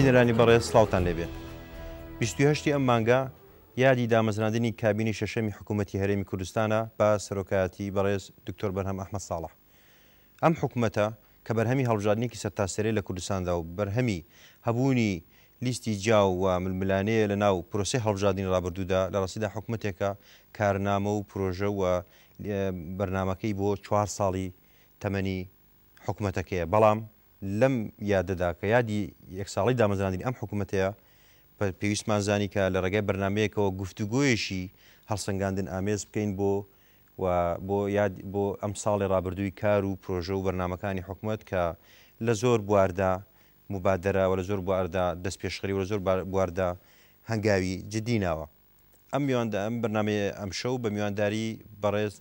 بینەرانی بەڕێز سلااوان لێبێ. 28 ئەم مانگە یادی دامەزراندنی کابینی شەشەمی حکوومەتتی هەرێمی کوردستانە بە سەرۆکایەتی بەڕێز دکتۆر بەرهەم ئەحمە ساڵح. ئەم حکوومەتە کە بەرهەمی هەڵژادنێکی سەرتاسەرێ لە کوردستاندا و بەرهەمی هەبوونی لیستی جا و ململانەیە لە ناو پرۆسی هەڵژادین ڕابردوودا لە ڕاستیدا حکوومەتێکە کارنامە و پرۆژە و بەرنمەکەی بۆ چوار ساڵی تەمەنی حکوومەتەکەیە بەڵام لەم یادەدا کە یادی یەک ساڵی دامەزانانی ئەم حکوومەتەیە پێویستمان زانی کە لە ڕێگەی بەرنمەیەکەوە گفتوگویشی هەڵسەنگاندن ئامێز بکەین بۆ بۆ یاد بۆ ئەم ساڵی رابرردووی کار و پرۆژە و بەرنمەکانی حکوومەت کە لە زۆر بواردا مبادرە و لە زۆر بواردا دەست پێشخری و لە زۆر بواردا هەنگاوی جدی ناوە. ئەم ئەم بەنامێ ئەمشەو بە میوانداری بەڕێز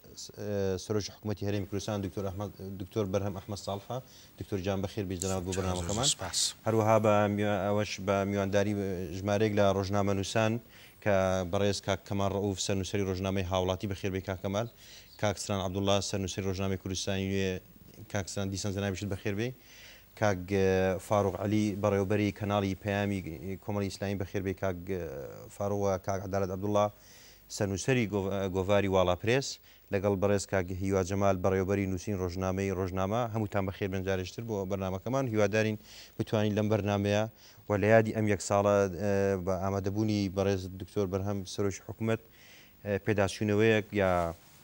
سرۆژ حکوومەتتی هەرێمی کوردستان دکتۆر دکتۆر بەرهەم ئەحمە ساڵفا دکتۆر جان بەخیر بێجناب بۆ بەنامەکەمان هەروەها بە ئەوەش بە میوانداری ژمارێک لە ڕۆژنامە نووسان کە بەڕێز کاک کەمان ڕەوف سەرنووسری ڕۆژنامەی هاوڵاتی بەخێربێ کاکەمال کاکسران عبدوڵلا سەرنووسی ڕۆژنامەی کوردستانی کاکسان دیسان زەنابشت بەخێربێ کاگ فاروق علی بەڕێوبەری کەناڵی پەیامی کۆمەڵی ئیسلامی بەخێربێ کاگ فارووە کاگدارت عبدوڵە سەنووسری گۆڤاری واڵاپرێس لەگەڵ بەڕێز کاگ هیوا جەمال بەڕێوبەری نووسین ڕۆژنامەی ڕۆژنامە هەمووتان بەخێر بنجارشتر بۆ بەرنمەکەمان هیوادارین بتوانین لەم بەرنمەیە و لە یادی ئەم یەک ساڵە بە ئامادەبوونی بەڕێز دکتۆر بەرهەم سەرۆژ حکوومەت پێداچوونەوەیەک یا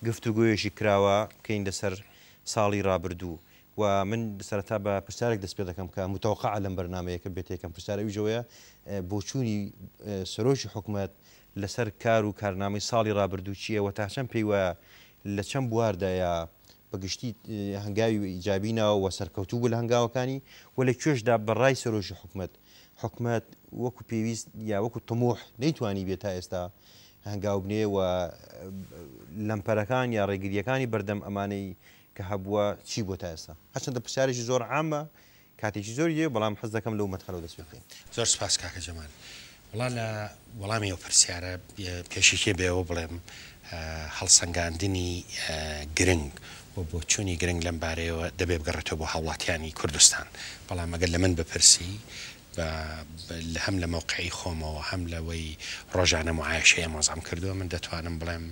گفتوگویەشی کراوە بکەین لەسەر ساڵی رابرردوو. و من سەرتا بە پرسیارێک دەست پێ دەکەم کە متوقع لەم بەرنمەیەکە بێت یەکەم پرسیارەویژەوەە بۆچووری سۆرۆژی حکوومەت لەسەر کار و کارنامەی ساڵی رابرردوو چیەوە تا چەند پێی وە لە چەند بواردایە بەگشتی هەنگاوی ئیجابینەوە و سەرکەوتوو بوو لە هەنگاوەکانی و لە کوێشدا بەڕای سۆرۆژی حکوومەت حکوومەت وەکو پێویست یا وەکو تمۆح نەیتوانی بێت تا ئێستا هەنگاو بنێ و لەمپەرەکان یا ڕێگریەکانی بەردەم ئەمانەی کە هەبووە چی بۆ تا ئێستا هەچنددە پرسیارێکی زۆر عامە کاتێکی زۆریە بەڵام حەز دەکەم لەو مەتخەلەوە دەستێت زۆر سپاس کاکە جەمان وڵا لە وەڵامی ئەو پرسیارە پێشیکێ بێەوە بڵێم هەڵسەنگاندنی گرنگ بۆ بۆ چوونی گرنگ لەم بارەیەوە دەبێ بگەڕێتەوە بۆ هاوڵاتیانی کوردستان بەڵام ئەگەر لە من بپرسی لە هەم لە مەوقعی خۆمەوە هەم لەوەی ڕۆژانە معایشەیە مۆزام کردووە من دەتوانم بڵێم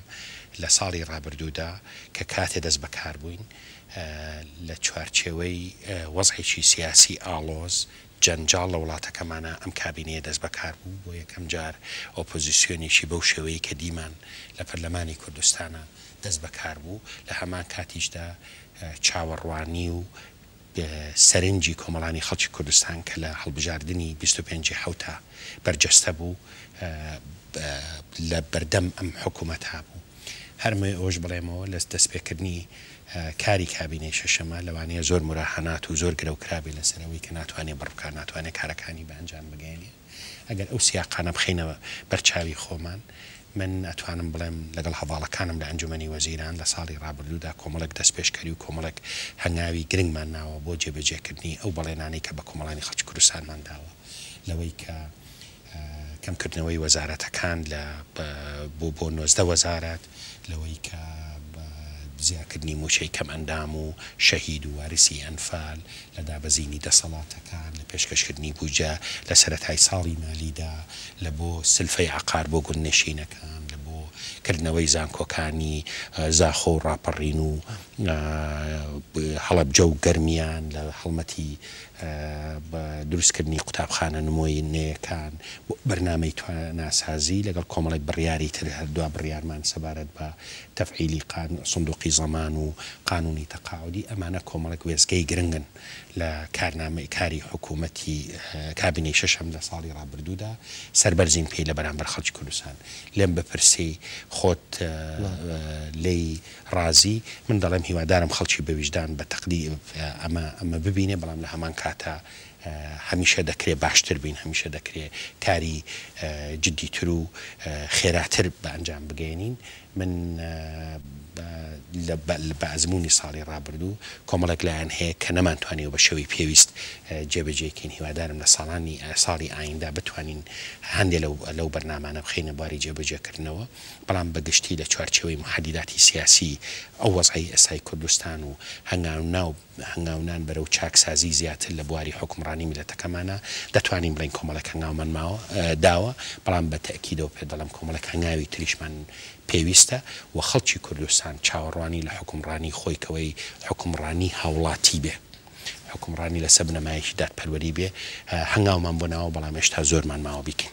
لە ساڵی ڕابردوودا کە کاتێ دەست بەکار بووین لە چوارچێوەی وەزعێکی سیاسی ئالۆز جەنجال لە وڵاتەکەمانە ئەم کابینەیە دەست بەکار بوو بۆ یەکەم جار ئۆپۆزیسیۆنیشی بەو شێوەیە کە دیمان لە پەرلەمانی کوردستانە دەست بەکار بوو لە هەمان کاتیشدا چاوەڕوانی و سەرنجی کۆمەڵانی خەڵکی کوردستان کە لە هەڵبژاردننی 25 حوتا بەرجەستە بوو لە بەردەم ئەم حکوومەت هابوو هەرمە ئۆش بڵێمەوە لە دەستپێکردنی کاری کابینەی شەشەمە لەوانەیە زۆر مراحەنات و زۆر گرەوکرابی لەسەرەوەی کە ناتوانێت بڕبکار ناتوانێت کارەکانی بانجان بگەێنێ ئەگەر ئەو سیاقانە بخینەوە بەرچاوی خۆمان من ئەتوانم بڵێم لەگەڵ هەواڵەکانم لە ئەنجومی وەزیران لە ساڵی ڕابردوودا کۆمەڵک دەستپێشکاری و کۆمەڵک هەنگاوی گرنگمان ناوە بۆ جێبەجێکردنی ئەو بەڵێنانی کە بە کۆمەڵانی خەچ کوردستانمانداوە لەوەی کە کەمکردنەوەی وەزارەتەکان لە بۆ بۆ نۆزدە وەزارات لەوەی کە زیاکردنی موچەی کەمەندام و شەهید و وارسی ئەنفال لە دابەزینی دەسەڵاتەکان لە پێشکەشکردنی بوجە لە سەتای ساڵی مالیدا لە بۆ سلفەی عقار بۆ گوندنشینەکان کردنەوەی زانکۆکانی زاخۆ و ڕاپەڕین و هەڵب جە و گەرمیان لە هەڵمەتی دروستکردنی قوتابخانە نمۆی نەیەکان بەرنمەی تو ناسازی لەگەڵ کۆمەڵی بڕیاری تر هەردووا بڕیارمان سەبارەت بە تەفعیلی سندوقی زەمان و قانونی تەقاودی ئەمانە کۆمەڵک وێزگەی گرنگن لە کارنامەی کاری حکوومەتی کابینەی شەشەم لە ساڵی ڕابردوودا سربەرزین پێی لە بەرامبەر خەڵکی کوردستان لێم بەپرسی خۆت لی ڕازی من دەڵێم هیوادارم خەڵکی بەویژدان بە تەقدی ئەمە ئەمە ببینێ بەڵام لە هەمان کاتە هەمیشە دەکرێت باشتر بین هەمیشە دەکرێت کاری جدیتر و خێراتر بە ئەنجام بگەێنین من بە ئەزمموی ساڵی ڕابردوو کۆمەڵک لایەن هەیە کە نەمانتوانێت بە شەوی پێویست جێبەجێکین هیوادارم لە ساڵانی ساڵی ئایندا بتوانین هەندێک لەو بەرنمانە بخینە باری جێبەجێکردنەوە بەڵام بەگشتی لە چوارچەوەی مححدیداتی سیاسی ئەو وەزعی ئەسای کوردستان و هەنگاو ناو هەنگاونان بەرەو چاکسازی زیاتر لە بواری حکمڕانی میلەتەکەمانە دەتوانین بڵین کۆمەڵک هەنگاومان ماوە داوە بەڵام بە تەکیدەوە پێ دەڵم کۆمەڵک هەنگاوی تریشمان پێویستە و خەڵکی کوردستان چاوەڕوانی لە حکومڕانی خۆیکەوەی حکومڕانی هاوڵاتی بێ. حکومڕانی لە سەب نەمایەکی دادپەروەری بێ هەنگاومان بۆ ناوە بەڵام هێشتا زۆرمان ماوە بکەین.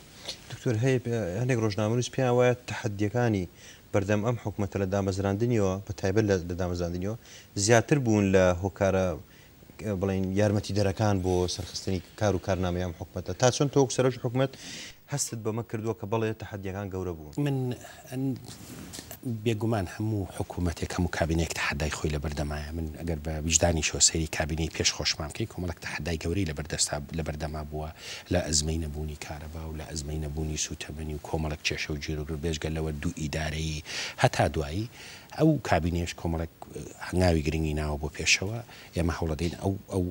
دکتۆر هەیە هەندێک ڕۆژنامەنووس پێیان وایە تحدیەکانی بەردەم ئەم حکوومەتە لە دامەزراندنیەوە بە تایبەت لە دامەزاندنیەوە زیاتر بوون لە هۆکارە بڵین یارمەتی دەرەکان بۆ سەرخستنی کار و کارنامەیان حکوومەتە تا چۆن تۆک سەرۆژ حکوومەت هەستت بەمە کردووە کە بەڵێ تەحەدیەکان گەورە من بێگومان هەموو حکوومەتێک هەموو کابینێک تەحدای خۆی لە بەردەمایە من ئەگەر بە ویژدانی شۆسەری کابینی پێش خۆشمانکەی کۆمەڵک تەحدای گەوری لە بەردەستا لە بەردەما بووە لە ئەزمەی نەبوونی کارەبا و لە ئەزمەی نەبوونی سوتەبنی و کۆمەڵک کێشە و جیرۆگر بێژگە لەوە دوو ئیدارایی هەتا دوایی ئەو کابینێش کۆمەڵک هەنگاوی گرنگی ناوە بۆ پێشەوە ئێمە هەوڵەدەین ئەو ئەو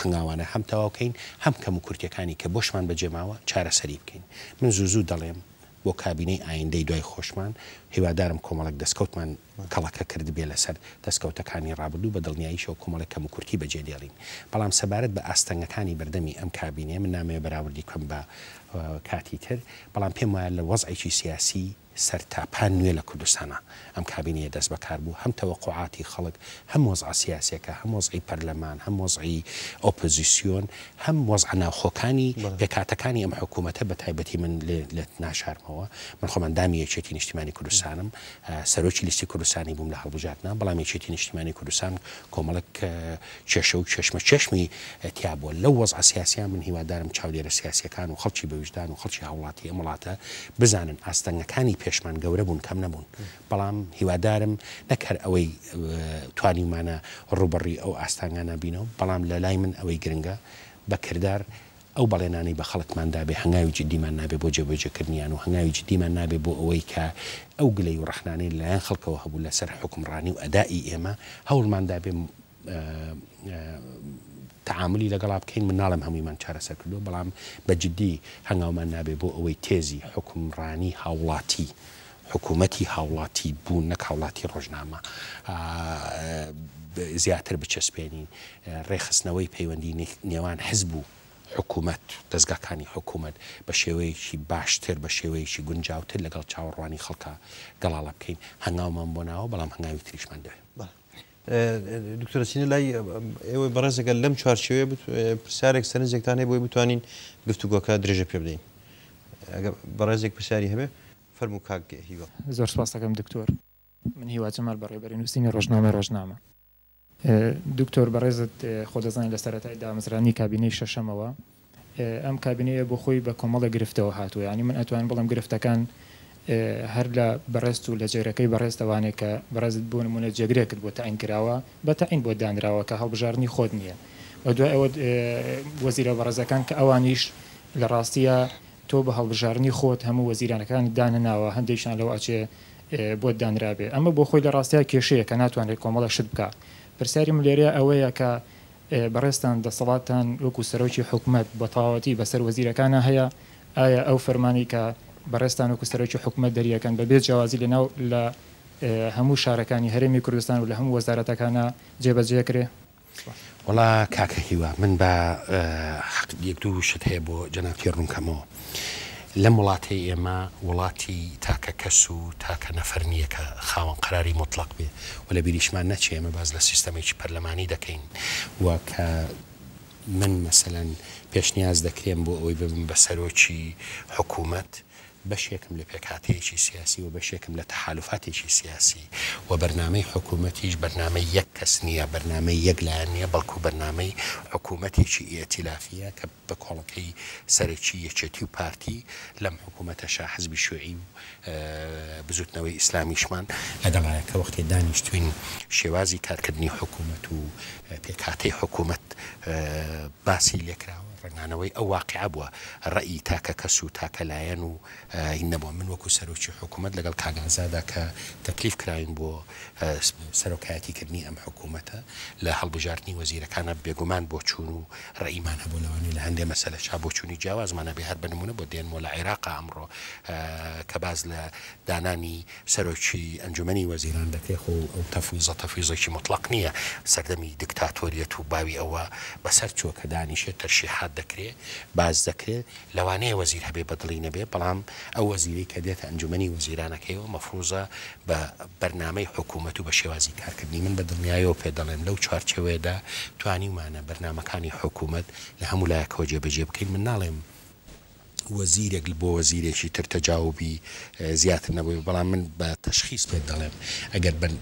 هەنگاوانە هەم تەواوکەین هەم کەم و کورتەکانی کە بۆشمان بەجێماوە چارەسەری بکەین من زوو زوو دەڵێم بۆ کابینەی ئایندەی دوای خۆشمان هیوادارم کۆمەڵک دەستکەوتمان کەڵەکە کرد بێ لەسەر دەستکەوتەکانی ڕابردوو بە دڵنیاییشەوە کۆمەڵک کەم کورتی بەجێدێڵین بەڵام سەبارەت بە ئاستەنگەکانی بەردەمی ئەم کابینێ من نامێ بەراوردی کەم بە کاتی تر بەڵام پێم وایە لە وەزعێکی سیاسی سەرتاپان نوێ لە کوردستانە ئەم کابینیە دەست بەکار بوو هەم تەوەقعاتی خەڵک هەم وەزع سیاسەکە هەم وەزعی پەرلەمان هەم وەزعی ئۆپۆزیسیۆن هەم وەزع ناوخۆکانی پێکاتەکانی ئەم حکوومەتە بە تایبەتی من لە ناشارمەوە من خۆمەندامی یەکێتی نیشتیمانی کوردستانم سەرۆکی لیستی کوردستانی بووم لە هەڵبژاتنا بەڵام یەکێتی نیشتیمانی کوردستان کۆمەڵک چێشە و چشمە چشمی تیابووە لەو وەزع سیاسیان من هیوادارم چاودێرە سیاسەکان و خەڵکی بەویژدان و خەڵکی هاوڵاتی ئەمەڵاتە بزانن ئاستەنگەکانی پێ پێشمان گەورە بوون کەم نەبوون بەڵام هیوادارم نەکەر ئەوەی توانیمانە ڕوبڕی ئەو ئاستانگانە بینەوە بەڵام لە لای من ئەوەی گرنگە بەکردار ئەو بەڵێنانەی بە خەڵکماندا بێ هەنگاوی جدیمان نابێ بۆ جێبەجێکردنییان و هەنگاوی جدیمان نابێ بۆ ئەوەی کە ئەو گلەی و ڕخنانەی لەلایەن خەڵکەوە هەبوو لەسەر حکمڕانی و ئەدای ئێمە هەوڵماندا بێ تعاملی لەگەڵا بکەین من ناڵم هەموویمان چارەسەر کردو بەڵام بەجددی هەنگاومان نابێ بۆ ئەوەی تێزی حکومڕانی هاوڵاتی حکوومەتی هاوڵاتی بوون نەک هاوڵاتی ڕۆژنامە زیاتر بچەسپێنین ڕێخستنەوەی پەیوەندی نێوان حزب و حکوومەت دەستگاکانی حکوومەت بە شێوەیەکی باشتر بە شێوەیەکی گونجاوتر لەگەڵ چاوەڕوانی خەڵکە گەڵاڵە بکەین هەنگاومان بۆ ناوە بەڵام هەنگاوی تریشمان دەوێت. دکتۆرەسینە لای ئێوە بەڕێزەکە لەم چوارچوێ پرسیارێک سەرنجێکتان هەیە بۆی بتوانین گفتوگۆکە درێژە پێ بدەین بەڕێزێک پرسیاری هەبێ فەرمو کاک هیوە زۆر سپاسەکەم دکتۆر من هیواچمال بەڕێبەری نووسینی ڕۆژنامە ڕۆژنامە دکتۆر بەڕێزت خۆدەزانانی لە سەرەتای دامزرانی کابینەی شەشەمەوە ئەم کابینەیە بۆ خۆی بە کۆمەڵە گرفتەوە هاتووە ینی من ئەتوان بڵم گرفتەکان هەر لە بەڕست و لە جێرەکەی بەڕێستەوانێک کە بەڕست بۆ نمونە جێگرێ کرد بۆ تاینکراوە بە تاین بۆ دانراوە کە هەڵبژارنی خۆت نییە بە دوای ئەوە وەزیرە بەڕێزەکان کە ئەوانیش لە ڕاستیە تۆ بە هەڵبژارنی خۆت هەموو وەزیرانەکان دانەناوە هەندێکشان لەو ئاچێ بۆ دانرابێ ئەمە بۆ خۆی لە ڕاستیا کێشەیە کە ناتوانێت کۆمەڵە شت بکە پرسیاری ملێریا ئەوەیە کە بەڕێستان دەسەڵاتان وەکو سەرۆکی حکوومەت بەتەواوەتی بەسەر وەزیرەکانە هەیە ئایا ئەو فەرمانی کە بەڕێستان و کوستەرەکی حکومە دەریەکەن بە بێت جیاوازی لەناو لە هەموو شارەکانی هەرمی کوردستان و لە هەموو وەزارەتەکانە جێبەجێکرێ وڵا کاکەهیوە من بە یەک دوو شت هەیە بۆ جەناتی ڕوونکەمەوە لەم وڵاتی ئێمە وڵاتی تاکە کەس و تاکە نەفەر نییە کە خاوەن قراری مطلق بێ و لە بیریشمان نەچێ ئێمە باز لە سیستەمێکی پەرلەمانی دەکەین وە کە من مەسەەن پێشنیاز دەکرێن بۆ ئەوی بم بە سەرۆکی حکوومەت بەشێکم لە پێکاتەیەکی سیاسی و بەشێکم لە تحالفاتێکی سیاسی و بەرنمەی حکوومەتیش بەرنمە یەک کەس نییە بەرنمە یەک لایەن نیە بەڵکو بەرنمەی حکوومەتێکی ئێتیلافە کە بە کۆڵەکەی سەرێکی یەکێتی و پارتی لەم حکوومەتە شاحزبی شوێی و بزوتنەوەی ئیسلامیشمان لەدەمایە کە وەختی دانیشتوین شێوازی کارکردنی حکوومەت و پێکاتەی حکوومەت باسی لێکراوە ڕنگانەوەی او واقع بووە ڕئی تاکە کەس و تاکەلایەن آه، و هینەبووە من وەکو سەرۆکی حکوومەت لەگەڵ کاگازادا کە تەکلیف کراین بۆ آه، ام ئەم حکوومەتە لە هەڵبژارنی وەزیرەکانە بێگومان بۆ چون و ڕئیمان هەبوو لەوانی لە هەندێ مەسەلە چا بۆ چوونی جیاوازمانە بێ هەر بنمونە بۆ دێنمەوە لە عێراق ئەمڕۆ کە آه، باز لە دانانی سەرۆکی ئەنجومی وەزیران دەکەێخ و ئەو تەفویزە تەفیزێکی مطلق نییە سەردەمی دکتاتۆریەت و باوی ئەوە بەسەر چووە کە دانیشێت تەرشیحات دەکرێت باز دەکرێت لەوانەیە وەزیر هەبێ بەدڵی نەبێ بەڵام ئەو وەزیری کە دێتە ئەنجومی وەزیرانەکەیەوە مەفروزە بە بەرنمەی حکوومەت و بە شێوازی کارکردنی من بە دڵنیایەوە پێ دەڵێن لەو چارچەوەیەدا توانی ومانە بەرنمەکانی حکوومەت لە هەموو لایەکەوە جێبەجێ بکەین من ناڵێم وەزیرێک بۆ وەزیرێکی تر تەجاوبی زیاتر نەبووی بەڵام من بە تەشخیص پێ دەڵێم ئەگەر بند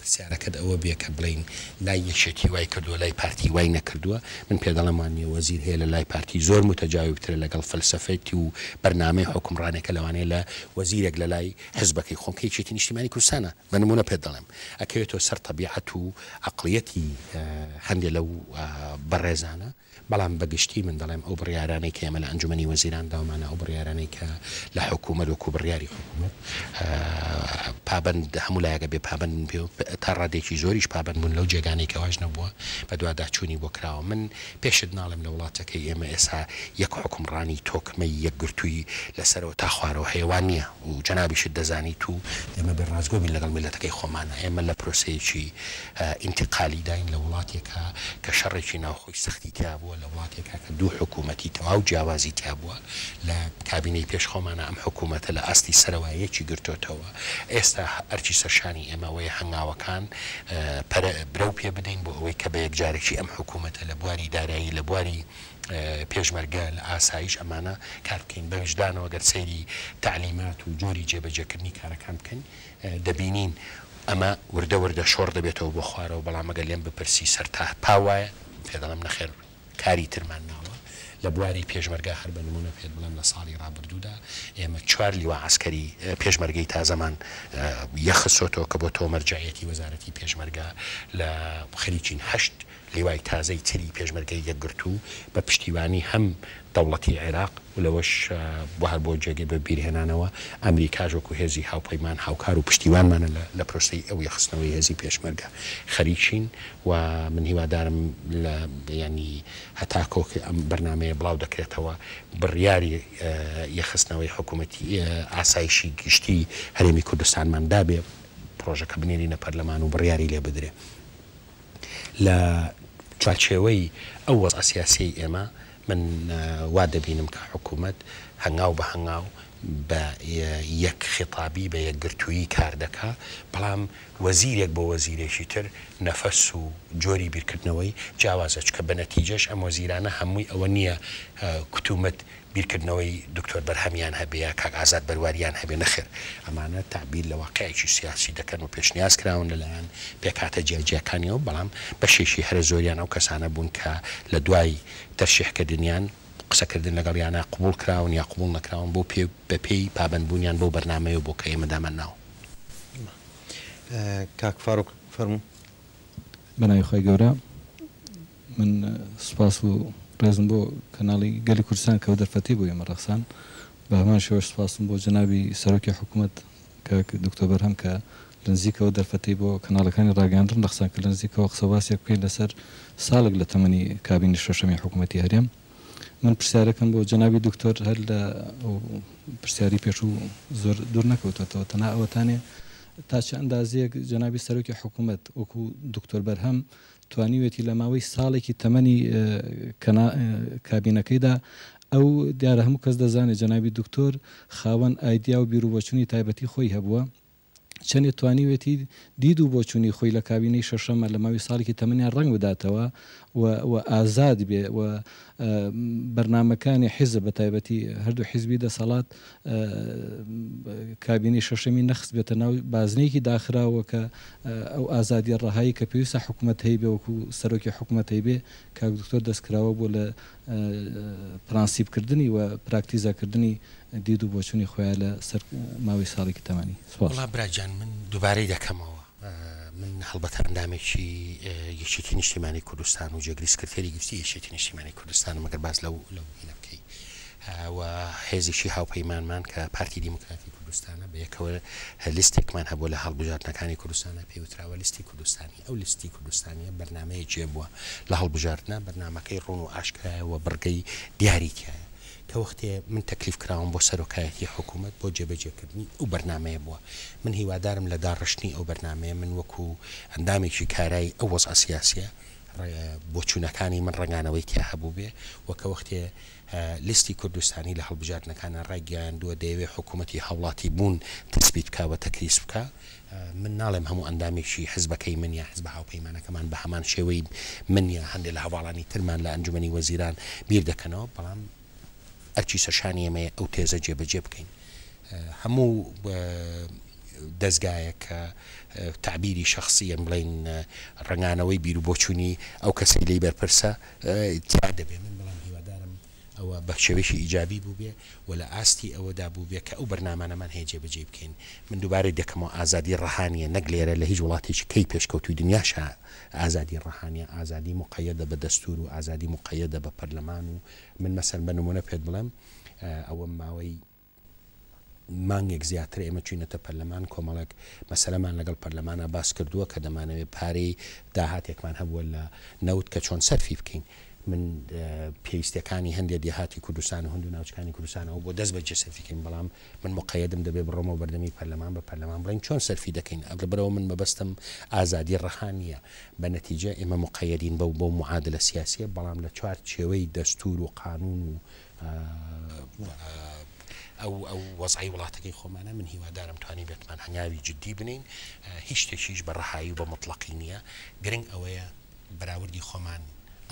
پرسیارەکەت ئەوە بێ کە بڵین لای یەشێتی وای کردووە لای پارتی وای نەکردووە من پێ دەڵەمانی وەزیر هەیە لە لای پارتی زۆر متەجاوبتر لەگەڵ فلسفەتی و بەرنامەی حکمڕانێکە لەوانەیە لە وەزیرێک لە لای حزبەکەی خۆنکەیچێتی نیشتیمانی کوردستانە بنمونە پێ دەڵێم ئەکەوێتەوە سەر تەبیعەت و عقلەتی هەندێک لەو بەڕێزانە بەڵام بەگشتی من دەڵێم ئەو بڕیارانەی کە ئەمە لە ئەنجومی وەزیران داوامانە ئەو بڕیارانەی کە لە حکوومەت وەکو بڕیاری حکوومەت پابند هەموو لایەکە بێ پابند پێ تا ڕادێکی زۆریش پابند بوون لەو جێگانی کەواژ نەبووە بە دوواداچوونی بۆ کراوە من پێشت ناڵم لە وڵاتەکەی ئێمە ئێسا یەک حکومڕانی تۆکمە یەک گرتووی لەسەرەوە تا خوارەوە حێوان نییە و جەنابیشت دەزانی تو ئێمە بە ڕازگۆبین لەگەڵ ملەتەکەی خۆمانە ئێمە لە پرۆسەیەکی ئینتقالی داین لە وڵاتێکە کە شەڕێکی ناوخۆی سەختی تیا بووە لە وڵاتێکا کە دوو حکوومەتی تەواو جیاوازی تیا بووە لە کابینەی پێشخۆمانە ئەم حکوومەتە لە ئاستی سەرەوەیەکی گرتوتەوە ئێستا ئەرچی سەرشانی ئێمەوەی هەنگاوەکان برەو پێ بدەین بۆ ئەوەی کە بە یەکجارێکی ئەم حکوومەتە لە بواری دارایی لە بواری پێشمەرگە لە ئاسایش ئەمانە کارکەین بەشدانەوە گەر سەیری تعلیمات و جۆری جێبەجەکردنی کارەکان بکەین دەبینین ئەمە وردە وردە شۆڕ دەبێتەوە بۆ خوارەوە بەڵام ئەگەر لێم بپرسی سەر تا پاوایە پێدەڵم نەخێر کاری ترمان ناوە لە بواری پێشمەرگا هەر بەنمونە پێت بڵم لە ساڵی ڕابردوودا ئێمە چوار لیوە عسکەری پێشمەرگەی تازەمان یەخسۆتەوە کە بۆ تۆمەرجایەتی وەزارەتی پێشمەرگا لە خەریکینهشت لیوای تازەی تری پێشمەرگەی یەکگرتو بە پشتیوانی هەم دەوڵەتی عێراق و لەوەش بۆ هەر بۆ جێگەی بە بیرهێنانەوە ئەمریکاژۆک و هێزی هاوپەیمان هاوکار و پشتیوانمانە لە پرۆسی ئەوی خستنەوەی هێزی پێشمەرگە خەریچین و من هیوادارم لە ینی هەتا کۆکی ئەم بەرنمەیە بڵاو دەکرێتەوە بڕیاری یەخستنەوەی حکوومەتی ئاسایشی گشتی هەرێمی کوردستانمان دابێ پرۆژەکە بنێنینە پەرلەمان و بڕیاری لێ بدرێ لە چاچێوەی ئەو وەز ئەسیاسی ئێمە من وا دەبینم کە حکوومەت هەنگاو بە هەنگاو بە یەک خێتابی بە یەکگرتووی کار دەکا بەڵام وەزیرێک بۆ وەزیرێکی تر نەفەس و جۆری بیرکردنەوەی جیاوازە چکە بە نەتیجەش ئەم وەزیرانە هەمووی ئەوە نییە کوتومەت بیرکردنەوەی دکتۆر بەرهەمیان هەبەیە کاک ئازاد بەرواریان هەبێ نەخر ئەمانە تابیر لە واقعایکی سیاسی دەکەن و پێشنیاز کراون لەلایەن پێکاتە جێجیەکانیەوە بەڵام بەشێشی هەرە زۆریان ئەو کەسانە بوون کە لە دوای تەرشیحکردنیان قسەکردن لەگەڵ یانە قوبول کراون یا قوبول نەکراون بۆ پێ بەپی پابندبوونیان بۆ بەرنمەیە بۆ کە ئێمەدامە ناو کاک فاروق فەرمو بەناوی خۆی گەورە من سپاس و پێزم بۆ کەناڵی گەلی کوردستان کە دەرفەتی بۆ ئێمە ڕەخسان بە هەمان شێوەش سپاسم بۆ جناوی سەرۆکی حکوومەت کە دکتۆبەر هەم کە لنزیکەوە دەرفەتی بۆ کەناڵەکانی ڕاگەاندن ڕخسان کە لنزیکەوە قسەباسیە بکەین لەسەر ساڵک لە تەمەنی کابینی شەشەمی حکوومەتتی هەرێم من پرسیارەکەم بۆ جناوی دکتۆر هەر لە پرسیاری پێشوو زۆر دوور نەکەوتێتەوە تەنا ئەوەتانێ تاچە ئەندازەیەک جناوی سەرۆکی حکوومەت وەکو دکتۆر بەرهەم توانیوێتی لە ماوەی ساڵێکی تەمەنی کابینەکەیدا ئەو دیارە هەموو کەس دەزانێت جەنابی دکتۆر خاوەن ئایدیا و بیرروبەچوونی تایبەتی خۆی هەبووە چەندێت توانیوێتی دید و بۆچوونی خۆی لە کابینەی شەشەمە لە ماوی ساڵێکی تەمەنیان ڕنگ بداتەوە و ئازاد بێ و بەرنمەکانی حیزە بە تایبەتی هەردوو حیزبی دەسەڵات کابینی شەشەمی نەخست بێتە ناو بازنێکی داخراوە کە ئەو ئازادی ڕەهایی کە پێویستە حکوومەت هەیە بێ وەکو سەرۆکی حکوومەت هەی بێ کاک دکتۆر دەستکراوە بۆ لە پرانسیبکردنی و پراکتیزەکردنی دید و بۆچوونی خۆیان لە سەر ماوەی ساڵێکی تەمانی سوڵ براجان من دووبارەی دەکەمەوە من هەڵبەت ئەندامێکی یەشێتی نیشتیمانی کوردستان و جێگریسکرتێری گشتی یەشێتی نیشتیمانی کوردستان مەگەر باز لەو لەو هینە بکەی و هێزیشی هاوپەیمانمان کە پارتی دیموکراتی کوردستانە بەیەکەوە لیستێکمان هەبوو لە هەڵبژارتنەکانی کوردستانە پێوتراوە لیستی کوردستانی ئەو لیستی کوردستانیە بەرنمەیە جێ بووە لە هەڵبژارتنە بەرنمەکەی ڕوون و ئاشکایەوە بڕگەی دیاریکایە کە وەختێ من تەکلیف کراوم بۆ سەرۆکایەتی حکوومەت بۆ جێبەجێکردنی ئەو بەرنمەیە بووە من هیوادارم لە داڕشتنی ئەو بەرنمەیە من وەکو ئەندامێکی کارایی ئەو وەز ئاسیاسە بۆچوونەکانی من ڕنگانەوەی تیا هەبوو بێ وەکە وەختێ لیستی کوردستانی لە هەڵبژاتنەکانە ڕێگەیاندووە دەیەوێت حکوومەتتی هەوڵاتی بوون تسبیت بکەوە تەکریس بکە من ناڵێم هەموو ئەندامێکی حزبەکەی منیا حزب هاوپەیمانەکەمان بە هەمان شێوەی منە هەندێک لە هەواڵانی ترمان لە ئەنجومی وەزیران بیر دەکەنەوە بەڵام ئەرچی سەشانی ئەمەیە ئەو تێزە جێبەجێ بکەین هەموو دەستگایە کە تعبیری شخصی ئەم بڵین ڕنگانەوەی بیر و بۆچوونی ئەو کەسی لی بەرپرسە تیا دەبێ من بڵێن ئەوە بە شێوێکی ئیجابی بوو بێ و لە ئاستی ئەوەدا بوو بێ کە ئەو بەرنمانەمان هەیەجێ بەجێ بکەین من دووبارەی دەکەمەوە ئازادی ڕحانیە نەک لێرە لە هیچ وڵاتێکی کەی پێشکەوتوی دنیاش ئازادی ڕحانیە ئازادی مقەیەدە بە دەستور و ئازادی مقەیەدە بە پەرلەمان و من مەسەر بەنمونە پێت بڵم ئەوە ماوەی مانگێک زیاتر ئێمە چینەتە پەرلەمان کۆمەڵک مەسەلەمان لەگەڵ پەرلەمانە باس کردووە کە دەمانەوێت پارەی داهاتێکمان هەبووە لە نەوت کە چۆن سەرفی بکەین من پێویستەکانی هەندێک دیهاتی کوردستان و هەندو ناوچەکانی کوردستانەوە بۆ دەست بەجێ سەرفیکەین بەڵام من مقەدم دەبێ بڕۆمە بەردەمی پەرلەمان بە پەرلەمان بڵین چۆن سەرفی دەکەین ئەگە برەوە من بەبەستم ئازادی ڕخانیە بە نەتیجە ئێمە مقەدین بەو بۆ معاد لە سیاسە بەڵام لە چوار چێوەی دەستور و قانون و ئەو ئەو وەزعی وڵاتەکەی خۆمانە من هیوادارم توانی بێتمان هەنگاوی جددی بنین هیچ شتێکیش بەڕەهایی بە مطلقی نییە گرنگ ئەوەیە بەراوردی خۆمان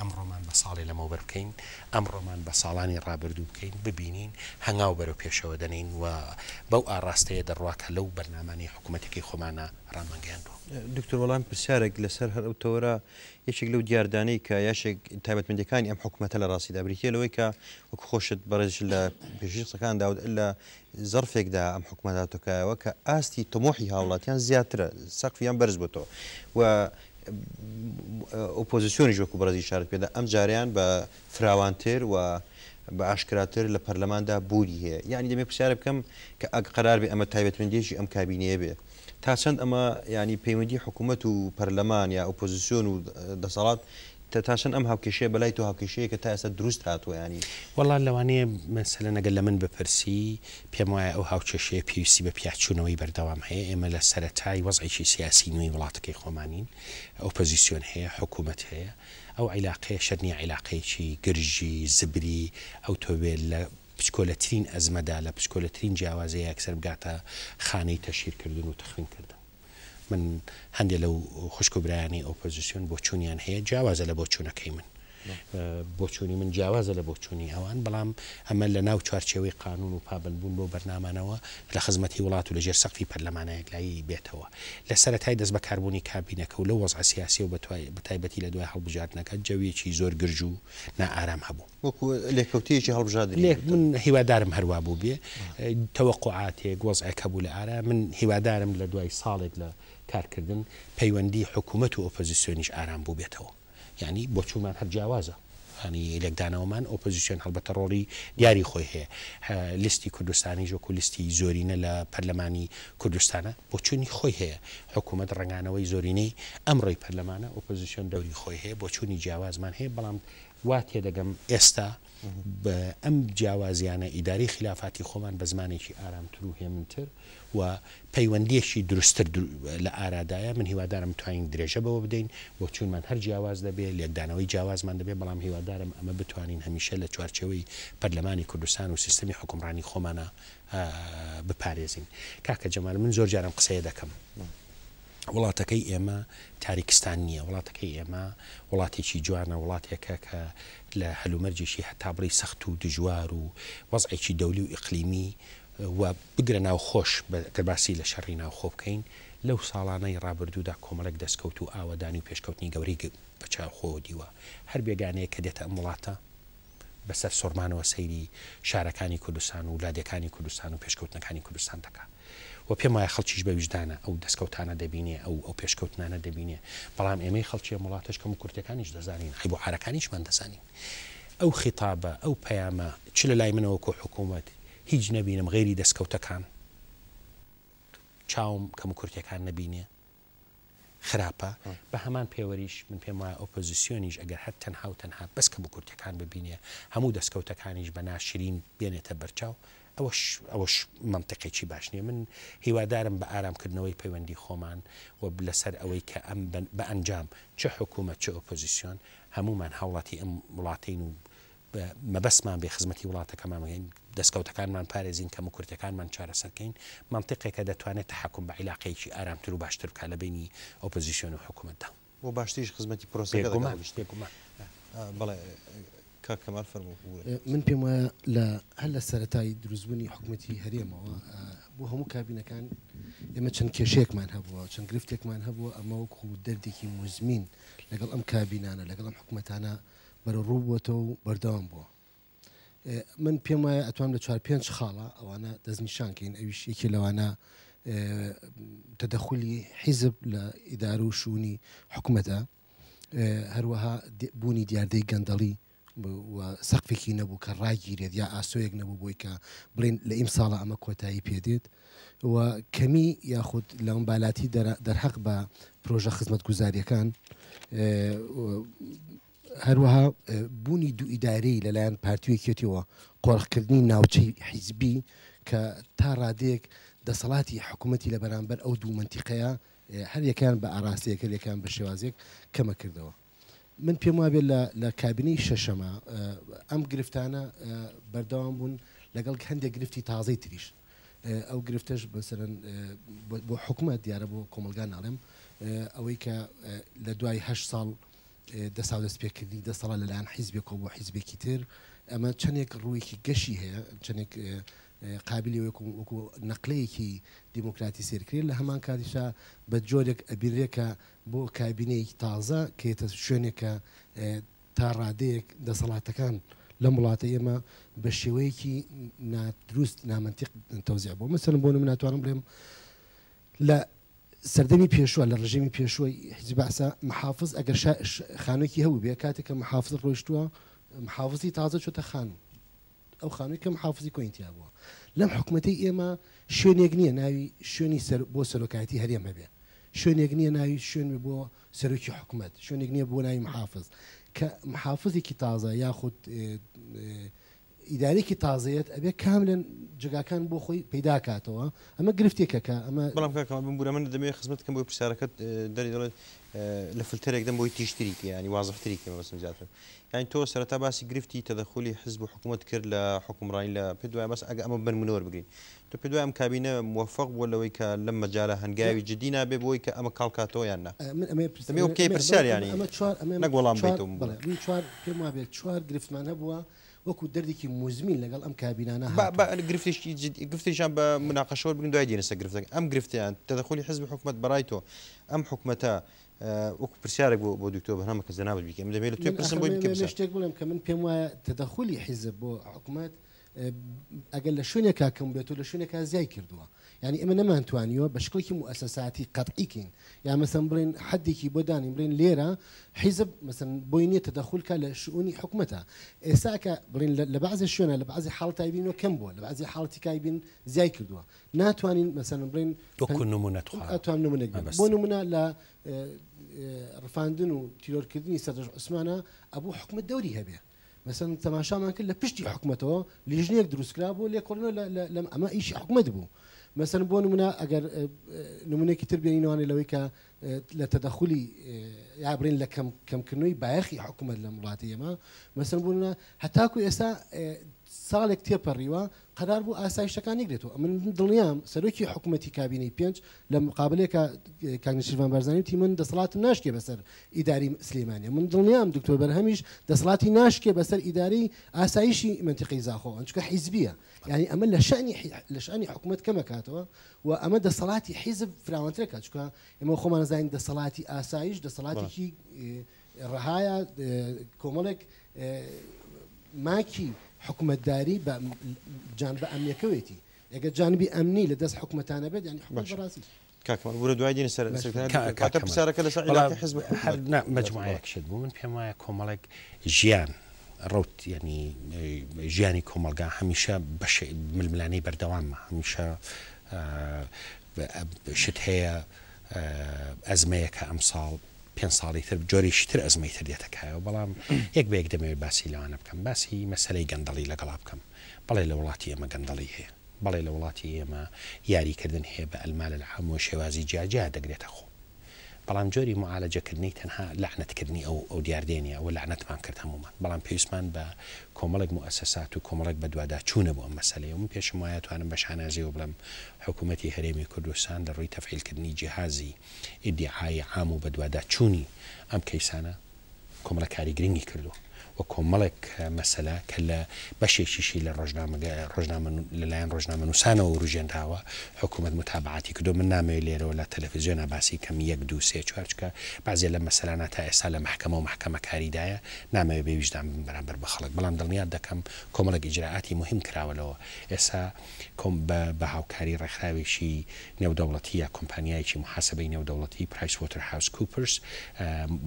ئەمڕۆمان بە ساڵی لەمەوە بکەین ئەمڕۆمان بە ساڵانی ڕابردوو بکەین ببینین هەنگاو بەرەو پێشەوە دەنین و بەو ئاراستەیە دەڕاتە لەو بەرنمانی حکوومەتێکی خۆمانە ڕامەنگەیان بوو دکتۆر وەڵام پرسیارێک لەسەر هەر ئەوتەوەرە یەکێک لەو دیاردانەی کە یاشێک تایبەتمەندەکانی ئەم حکوومەتە لە ڕاستی دابریتێلەوەی کە وەک خۆشت بەڕێژ لە پێشی قسەکان داود لە زەرفێکدا ئەم حکوومەتاتۆکایەوە کە ئاستی تۆمۆحی هاوڵاتیان زیاترە سەقفیان بەرز بۆ تۆ و ئۆپۆزیسیۆنی ژۆک و بەڕزی شارت پێدا ئەم جاریان بە فراوانتر و بە ئاشکراتر لە پەرلەماندا بوری هەیە یعنی دەمێ پرسیارە بکەم کە ئەگ قەرار بێ ئەمە تایبەتمەندێکی ئەم کابینەیە بێ تا چەند ئەمە ینی پەیوەندی حکوومەت و پەرلەمان یا ئۆپۆزیسیۆن و دەسەڵات تەتاشن ئەم هاوکێشەیە بەلای تو هاوکێشەیە کە تا ئێستا دروست هاتووەیانی وڵا لەوانەیە مەسەلە نەگەر لە من بپرسی پێم وایە ئەو هاوکێشەیە پێویستی بە پیاچوونەوەی بەردەوام هەیە ئێمە لە سەتای وەزایکی سیاسی نوێی وڵاتەکەی خۆمانین ئەو پۆزیسیۆن هەیە حکوومەت هەیە ئەو عیلاقەیە شەرنی عیلاقەیەکی گرژی زبری ئەو تۆوێت لە پشکۆلەترین ئەزمەدا لە پشکۆلەترین جیاوازەیە ئەکسەر بگاتە خانەی تەشیرکردن و تەخینکردن من هەندێک لەو خوشکبرایانی ئۆپۆزیسیۆن بۆ چوونیان هەیە جیاوازە لە بۆ چوونەکەی من بۆچوونی من جیاوازە لە بۆچوونی ئەوان بەڵام ئەمە لە ناو چوارچەوەی قانون و پابندبوون بۆ بەرنمانەوە لە خزمەتی وڵات و لەژێر سەقفی پەرلەمانایەک لای بێتەوە لە سەرەتای دەست بەکاربوونی کابینەکە و لە وەز سیاسی و بەتایبەتی لە دوای هەڵبژاتنەکە جەویەکی زۆر گرژ و نائارام هەبوو وەکو لێککەوتیەکی هەڵبژاد من هیوادارم هەروە بوو بێ تەوەقعاتێک گۆزعەکە بوو لە ئارا من هیوادارم لە دوای ساڵێک لە کارکردن پەیوەندی حکوومەت و ئۆپۆزیسیۆنیش ئارام بوو بێتەوە ینی بۆ چومان هەر جیاوازە ینی لەکدانەوەمان ئۆپۆزیسیۆن هەڵبەتە ڕۆڵی دیاری خۆی هەیە لیستی کوردستانی ژۆکو لیستی زۆرینە لە پەرلەمانی کوردستانە بۆ چوونی خۆی هەیە حکوومەت ڕنگانەوەی زۆرینەی ئەمڕۆی پەرلەمانە ئۆپۆزیسیۆن دەوری خۆی هەیە بۆ چوونی جیاوازمان هەیە بەڵام وا تێدەگەم ئێستا بە ئەم جیاوازیانە ئیداری خلافاتی خۆمان بە زمانێکی ئارامتر و هێمنتر و پەیوەندیەشی دروستتر لە ئارادایە من هیوادارم توانین درێژە بەوە بدەین بۆ چونمان هەر جیاواز دەبێت لێکدانەوەی جیاوازمان دەبێت بەڵام هیوادارم ئەمە بتوانین هەمیشە لە چوارچەوەی پەرلەمانی کوردستان و سیستمی حکومڕانی خۆمانە بپارێزین کاکە جەمال من زۆر جارم قسەیە دەکەم. وڵاتەکەی ئێمە تاریکستان نییە وڵاتەکەی ئێمە وڵاتێکی جوانە وڵاتێکە کە لە هەلومەرجێکی هەتابڕی سەخت و دژوار و وەزعێکی دەولی و ئیقلیمی و بگرە ناو خۆش کەباسی لە شەڕی ناوخۆ بکەین لەو ساڵانەی ڕابردوودا کۆمەڵک دەستکەوت و ئاوادانی و پێشکەوتنی گەوری بەچاوخۆ دیوە هەر بێگانەیە کە دێتە ئەم وڵاتە بەسەر سۆرمانەوە سەیری شارەکانی کوردستان و ولادەکانی کوردستان و پێشکەوتنەکانی کوردستان دەکات و پێم وایە خەڵکیش بەویژدانە ئەو دەستکەوتانە دەبینێ ئەو ئەو پێشکەوتنانە دەبینێ بەڵام ئێمەی خەڵکیە وڵاتش کەم کورتەکانیش دەزانین خی بۆ عرەکانیشمان دەزانین ئەو خیتابە ئەو پەیامە چ لە لای منەوە کۆ حکوومەت هیچ نەبینم غێری دەستکەوتەکان چاوم کەم کورتەکان نبینێ خراپە بە هەمان پێوەریش من پێم وایە ئۆپۆزیسیۆنیش ئەگەر هەر تەنها و تەنها بەس کە بکورتەکان ببینێ هەموو دەستکەوتەکانیش بە ناشرین بێنێتە بەرچاو ئەوەش ئەوەش مەمتەقێکی باش نیە من هیوادارم بە ئارامکردنەوەی پەیوەندی خۆمان و لەسەر ئەوەی کە ئەم بە ئەنجام چه حکوومەت چه ئۆپۆزیسیۆن هەمومان هاوڵاتی ئەم وڵاتین و مەبەسمان بێ خزمەتی وڵاتەکەمانگەین دەستکەوتەکانمان پارێزین کەم و کورتەکانمان چارەسەرکەین منطقێکە دەتوانێت تحکم بە عیلاقەیەکی ئارامتر و باشتر بکە لە بینی ئۆپۆزیسیۆن و حکوومەتدا بۆ باشتیش خزمەتی پرۆسیگومان بڵێ کاکەمال فەرموبوو من پێم وایە لە هەر لە سەتای دروستبوونی حکوومەتی هەرێمەوە بۆ هەموو کابینەکان ئێمە چەند کێشەیەکمان هەبووە چەند گرفتێکمان هەبووە ئەمە وەکو دەردێکی مزمین لەگەڵ ئەم کابینانە لەگەڵ ئەم حکوومەتانە بەرە ڕووبووەتەوە و بەردەوام بووە من پێم وایە ئەتوان لە چوار پێنج خاڵە ئەوانە دەستنیشانکەین ئەویش یەکی لەوانە تدەخلی حیزب لە ئیدار و شوونی حکوومەتە هەروەها بوونی دیاردەی گەندەڵی سەقفێکی نەبوو کە ڕاگیرێت یا ئاسۆیەک نەبوو بۆی کە بڵین لە ئیم ساڵە ئەمە کۆتایی پێدێت و کەمی یاخود لەم بالاتی دەرحەق بە پرۆژە خزمەت گوزاریەکان هەروەها بوونی دو ئیداری لەلایەن پارتوێکێتیەوە قۆڕخکردنی ناوچەی حیزبی کە تا ڕادێک دەسەڵاتی حکوومەتی لە بەرامبەر ئەو دوو منتیقەیە هەر یەکان بە ئاراسەیەکە یەکان بە شێوازێک کەمەکردەوە من پێم وابێت لە کابینی شەشەمە ئەم گرفتانە بەردەوام بوون لەگەڵ هەندێک گرفتی تازەی تریش ئەو گرفتش بەسەرن بۆ حکوومەت دیارە بۆ کۆمەلگان ناڵێم ئەوەی کە لە دوای هە ساڵ دە ساڵ دەست پێکردی دە ساڵ لەلایەن حیزبێک و بۆ حیزبێکی تر ئەمە چندێک ڕوویکی گەشی هەیە چندێک قابلی وەکو نەقلەیەکی دیموکراتی سێرکرێت لە هەمان کاتیشا بە جۆرێک ئەبیرێکە بۆ کابینەیەکی تازە کێتە شوێنێکە تا ڕادەیەک دەسەڵاتەکان لەم وڵاتە ئێمە بە شێوەیەکی نادروست نامەنتیق تەوزیع بۆ مەسەر بۆ من ناتوانم بڵێم لە سەردەمی پێشوە لە ڕژێمی پێشوەی حجباسا محافظ ئەگەر خانۆکی هەوو بێ کاتێککە محافظ ڕۆیشتووە محافظی تازە چۆتە خانوو او خانوی که محافظی کوین تیاب و لام حکمتی حکوومەتی شونی شوێنێک نییە شونی سر بو سەرۆکایەتی هریم هەبێ شونی نییە ناوی شون بو سرکی حکمت شونی نییە بو ناوی محافظ محافظی تازه یا خود کە محافزێکی تازە یاخود اه، اه، ئیدارێکی تازەیەت ئەبێ کاملن جگاکان بۆ خۆی پیداکاتەوە ئەمە گرفتێکەکە ئەمە بەڵام کاکە من بورە من دەمێ خزمەت کەم بۆ پرسیارەکەت اه، داری دلیل لە فلتەرێکدەم بۆی تیشتریکی ینی وازفتریکی بەسم زیاتر یانی تۆ سەرتا باسی گرفتی تەدەخلی حزب و حکوومەت کرد لە حکومڕانی لە پێ دوای بەس ئەگە ئەمە بنمونەوە بگرین تۆ پێ دوایم کابینە موفق بۆ لەوەی کە لەم مەجارە هەنگاوی جدی نابێ بۆی کە ئەمە کاڵکاتۆیان نەکەی پرسیار ینی نەگوڵام چوار پێم وابێت چوار گرفتمان هەبووە وەکو دەردێکی مزمین لەگەڵ ئەم کابینانە گرفتیشان بە مناقەشەوە بن دوای دێنسە گرفتن ئەم گرفتیان يعني تەدەخۆلی حزب حکوومەت بەڕای تۆ ئەم حکوومەتە آه، وەکو پرسیارێک بۆ دکتۆ بەنامە کە زەنابت بکەم دەمێت توێ پرسم شتێک بڵێم بو من پێم وایە تەدەخۆلی حیزب بۆ حکوومەت ئەگەر لە شوێنێکا کەم بێت و لە شوێنێکا زیای کردووە. يعني اما نما انتوانيو بشكل مؤسساتي قطعيكين يعني مثلا برين حدي كي بوداني برين ليرا حزب مثلا بويني تدخلك لشؤون حكمتها إساكا برين لبعض الشؤون لبعض حالة تايبين وكم بو لبعض حالة كايبين زي كدوا ناتواني مثلا برين دوكو نمونة تخال اتوان نمونة بو نمونة ل آه، آه، رفاندن وتيرور كدني سادج عثمانا ابو حكم الدوري هبه مثلا تماشا ما كله بيشتي حكمته لجنيك دروس كلابو لي كورنو لا لا اما ايش حكمته بو مثلا بۆ اگر اه، نمونه کی تر بینینوانێ لەوەی کە اه، لە تەدەخلی اه، یابرین لە کەمکردنەوەی بایەخی حکوومەت ما مثلا ئێمە مەسن بوونە هەتاکو ئێستا ساڵێک تێپەڕیوە قرار بوو ئاسایشتەکانی گرێتەوە من دڵنیام سەرۆکی حکوومەتی کابینەی پێنج لە مقابلێکە کاگنشیوان بارزانانی تی من دەسڵات ناشکێ بەسەر ئیداری سلێمانە من دڵنیام دکتۆر بەرهەمیش دەسڵاتی ناشکێ بەسەر ئیداری ئاسایشی منتیقی زاخۆن چکە حیزبیە ینی ئەمە لە شانی لە شانی حکوومەت کەمەکاتەوە و ئەمە دەسەڵاتی حیزب فراوانترەکە چکە ئێمە خۆمان زانین دەسەڵاتی ئاسایش دەسەڵاتێکی ڕەهایە کۆمەڵێک ماکی حکومەتداری بە جانبە ئەمنیەکەوێتی ئەگە جانبی ئەمنی لە دەست حکوومەتانە بێت ینی حکومەت ڕاستی کاکمان ورە دوای دێنە سەر کاتە پرسیارەکە لە هەر مجموعەکشت بوو من پێم وایە کۆمەڵێک ژیان ڕوت ینی ژیانی کۆمەلگا هەمیشە بەش ململانەی بەردەوامە هەمیشە اه، شت هەیە اه، ئەزمەیەکە ئەمساڵ پێ ساڵی تر جۆریشی تر ئەزمەی تر دێتەکایەوە بەڵام یەک بەیەک دەمەوێت باسی لەوانە بکەم باسی مەسلەی گەندەڵی لەگەڵا بکەم بەڵێ لە وڵاتی ئێمە گەندەڵی هەیە بەڵێ لە وڵاتی ئێمە یاریکردن هەیە بە ئەلمالە لە هەموو شێوازی جیاجیا دەگرێتە خۆ بەڵام جۆری معالەجە کردنی تەنها لعنتکردنی او ئەو دیاردێنیە ئەو لعنەتمان کرد هەمومان بەڵام پێویستمان بە کۆمەڵک مؤسسات و کۆمەڵک بە دووادا چوونە بۆ ئەم مەسلەیە من پێشم وایە توانم بە شانازیەوە بڵم حکوومەتتی هەرێمی کوردستان لە ڕووی تەفعیلکردنی جیهازی ئیدیعای عام و بە دووادا چوونی ئەم کەیسانە کۆمەڵە کاری گرنگی کردووە بە کۆمەڵێک مەسەلا کە لە بەشێکیشی لە ڕۆژنامەگە ڕۆژنامە لەلایەن ڕۆژنامە نووسانەوە ڕژێنراوە حکوومەت متابعاتی کردو من نامەوێت لێرەوە لە تەلەڤزیۆنە باسی کەم یەک دو سێ چوارچکە بازیە لە مەسەلانە تا ئێستا لە محکەمە و محکەمەکاریدایە نامەوێت بێویژدان بەرامبەر بە خەڵک بەڵام دڵنیات دەکەم کۆمەڵک ئجرراعاتی مهم کراوەلەوە ئێستا کۆم بە هاوکاری ڕێکخراوێکی نێودەوڵەتی یا کۆمپانیایکی محاسبەی نێودەوڵەتی پرایسوتر هاوس کوپرس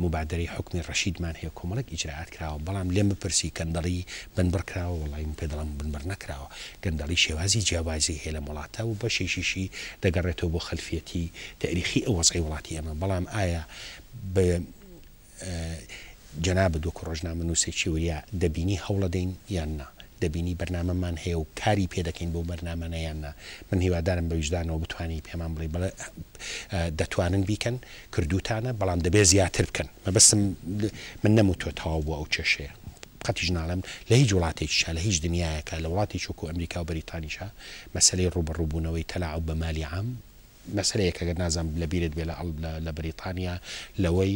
مبادری حکمی ڕەشیدمان هەیە کۆمەڵک ئجرراعات کراوە بەڵام ئەم لێم بپرسی کەندەڵی بنبەر کراوە وڵی پێ دەڵم بنبەر نەکراوە گەندەڵی شێوازی جیاوازی هێ لە وڵاتە و بە شێشیشی دەگەڕێتەوە بۆ خەلفەتی تاریخی ئەو وەزقی وڵاتی ئەمە بەڵام ئایا بە جەنا بە دوو کوڕۆژنامە نووسێکی وریا دەبینی هەوڵە دەین یاننا دەبینی بەرنمەمان هەیە و کاری پێ دەکەین بۆ بەرنمەیاننا من هیوادارم بە وجدانەوە بتانی پێمان بڵێ بڵێ دەتوانن بیکەن کردوتانە بەڵام دەبێ زیاتر بکەن مەبستم من نەموتۆ تاوا بۆ ئەو چێشەیە قەتی ژناڵم لە هیچ وڵاتێکیشە لە هیچ دنیاەکە لە وڵاتی چۆکو ئەمریکا و بەریتانیشە مەسلەی ڕوبڕووبوونەوەی تەلاع و بەمالی عام مەسلەیەکە نازانم لە بیرت بێ لە بریتانیا لەوەی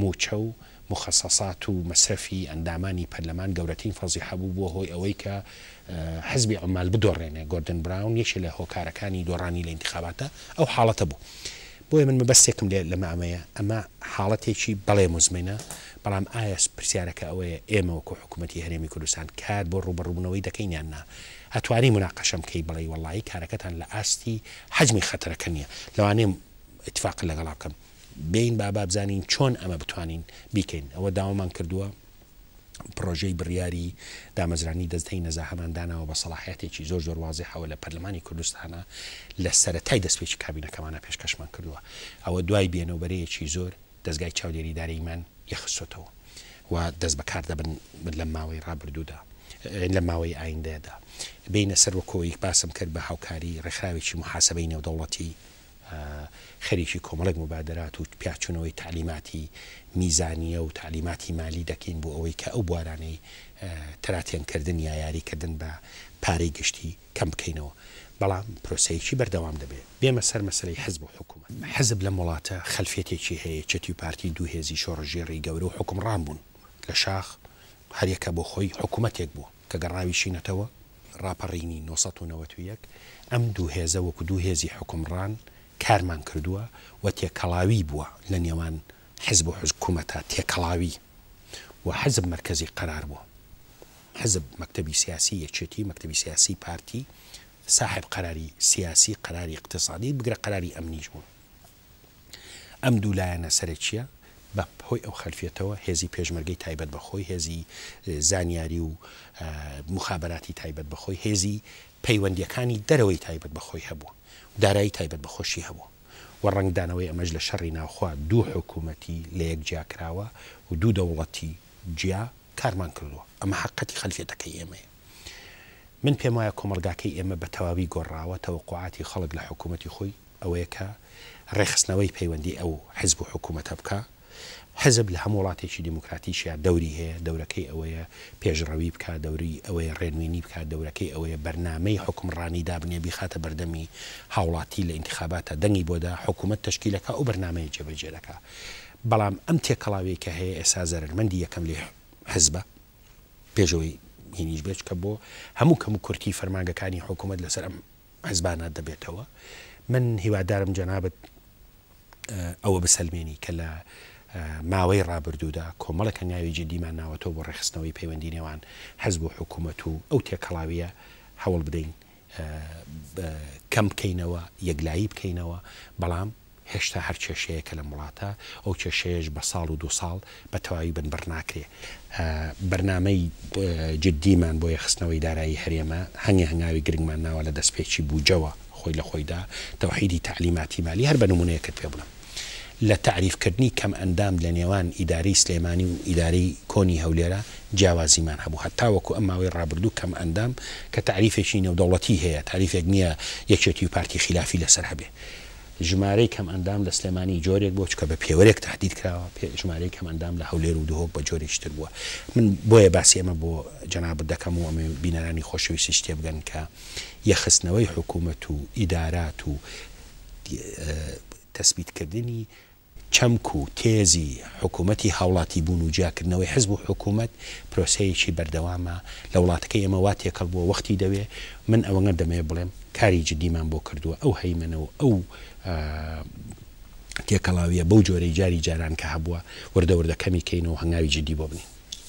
موچە و مخصصات و مەسەفی ئەندامانی پەرلەمان گەورەترین فەزی هەبوو بۆ هۆی ئەوەی کە حزبی عمال بدۆڕێنێ گۆردن براون یەکێ لە هۆکارەکانی دۆڕانی لە انتخاباتە ئەو حاڵەتە بوو. بۆیە من مەبەستێکم لێ لە مامەیە ئەمە حاڵەتێکی بەڵێ مزمینە بەڵام ئایا پرسیارەکە ئەوەیە ئێمەوەکو حکوومەتتی هەرێمی کوردستان کار بۆ ڕوبڕبوونەوەی دەکەینیاننا هەتوانی مناقەشم کەی بڵێ وڵی کارەکەتان لە ئاستی حجمی خەتەرەکە نییە لەوانێ اتفاق لەگەڵاکەم بین بابا بزانین چۆن ئەمە بتوانین بیکەین ئەوە داوامان کردووە پرۆژەی بڕیاری دامەزرانی دەستەی نەزا هەماندانەوە بە سەلاحەتێکی زۆر زۆر وازیحەوە لە پەرلمانی کوردستانە لە سەتای دەستپێکی کابینەکەمانە پێشکەشمان کردووە ئەوە دوای بێنەوبەرەیەکی زۆر دەستگای چاودێریداریمان یەخستۆتەوە و دەست بەکار دەبن لە ماوەی ڕابردوودا لە ماوەی ئایندەیەدا بینە سەر وەکۆیک باسم کرد بە هاوکاری ڕێکخراوێکی محاسبەی نێودەوڵەتی خەریکی کۆمەڵک مبادرات و پیاچونەوەی تعلیماتی میزانیە و تعلیماتی مالی دەکەین بۆ ئەوەی کە ئەو بوارانەی تەراتێنکردن یا یاریکردن بە پارەی گشتی کەم بکەینەوە بەڵام پرۆسەیەکی بەردەوام دەبێت بێمە سەر مەسلەی حزب و حکوومەت حزب لە وڵاتە خەلفێتێکی هەیە چەتی و پارتی دوو هێزی شۆڕژێڕی گەورە و حکمڕان بوون لە شاخ هەرەکە بۆ خۆی حکوومەتێک بوو کە گەڕاویشینەتەوە ڕاپەڕینی 1991 ئەم دوو هێزە وەکو دوو هێزی حکمڕان کارمان کردووە و تێکەڵاوی بووە لە نێوان حزب و حزکوومەتە تێکەڵاوی و حەزب مرکزی قرار بووە حزب مەکتتەبی سیاسی یەکێتی مەکتتەبی سیاسی پارتی صاحب قراری سیاسی قراری اقتصادی بگرە قراری ئەمنیش بوون ئەم دوولایەنە سەرچیە بە هۆی ئەو خەلفێتەوە هێزی پێشمەرگەی تایبەت بەخۆی هێزی زانیاری و مخابراتی تایبەت بەخۆی هێزی پەیوەندیەکانی دەرەوەی تایبەت بەخۆی هەبووە دارایی تایبەت بەخۆشی هەبوو و ڕنگدانەوەی ئەمەش لە شەڕی ناوخوا دوو حکوومەتی لە یەک جیاکراوە و دوو دەوڵەتی جیا کارمان کردووە ئەمە حقەتی خەلفێتەکەی ئێمەیە من پێم وایە کۆمەلگاکەی ئێمە بە تەواوی گۆڕاوە تەوەقعاتی خەڵک لە حکوومەتی خۆی ئەوەیە کە ڕێخستنەوەی پەیوەندی ئەو حزب و حکوومەتە بکە حزب لە هەموو وڵاتێکی دیموکراتیشیا دەوری هەیە دەورەکەی ئەوەیە پێشڕەوی بکە دەوری ئەوەیە ڕێنوینی بکە دەورەکەی ئەوەیە بەرنمەی حکمڕانی دابنێ بیخاتە بەردەمی هاوڵاتی لە انتخاباتە دەنگی بۆدا حکوومەت تشکیلەکە ئەو بەرنمەیە جێبەجێرەکە بەڵام ئەم تێکەڵاوی کە هەیە ئێسا زەرمەندی یەکەم لێ حزبە پێشەوەی هینیش بێت کە بۆ هەموو کەم و کورتی فەرمانگەکانی حکوومەت لەسەر ئەم حزبانە دەبێتەوە من هیوادارم جەنابەت ئەوە بسەلمێنی کە لە ماوەی ڕابردوودا کۆمەڵەکە ناوی جدیمان ناوەتەوە بۆ ڕێخستنەوەی پەیوەندی نێوان هەز بۆ حکوومەت و ئەو تێکەڵاویە هەوڵ بدەین کەم بکەینەوە یەکلایی بکەینەوە بەڵام هێشتا هەر کێشەیەکە لە وڵاتە ئەو کێشەیەش بە ساڵ و دو ساڵ بە تەواوی بنبەر ناکرێ بەرنمەی جددیمان بۆ یەخستنەوەی دارایی هەرێمە هەنگی هەنگاوی گرنگمان ناوە لە دەستپێکی بووجەوە خۆی لە خۆیدا تەوحیدی تعلیماتی مالی هەر بە نمونەیەکت پێ بڵم لە تعریفکردنی کەم ئەندام لە نێوان ئیداری سلێمانی و ئیداری کۆنی هەولێرە جیاوازیمان هەبوو هەتاوەکو ئەم ماوەی ڕابردوو کەم ئەندام کە تعریفێکی نێودەوڵەتی هەیە تعریفێک نییە یەکێتی و پارتی خلافی لەسەر هەبێ ژمارەی کەم ئەندام لە سلێمانی جۆرێک بۆ چکە بە پێوەرێک تهدید کراوە ژمارەی کەم ئەندام لە هەولێر و دهۆک بە جۆرێکتر بووە من بۆیە باسی ئەمە بۆ جناب دەکەم و ئەمە بینەرانی خۆشەویستی شتێ بگەن کە یەخستنەوەی حکوومەت و ئیدارات و تەسبیتکردنی چەمک و تێزی حکوومەتتی هاوڵاتی بوون و جیاکردنەوەی حزب و حکوومەت پرۆسەیەکی بەردەوامە لە وڵاتەکەی ئێمەوا تێکەڵ بووە وەختی دەوێ من ئەوەنگە دەمێ بڵێم کاری جدیمان بۆ کردووە ئەو هەیمنەوە ئەو تێکەڵاویە بەو جۆرەی جاری جاران کە هەبووە وردەوردەکەمی کەینەوە هەنگاوی جدی بۆ بنین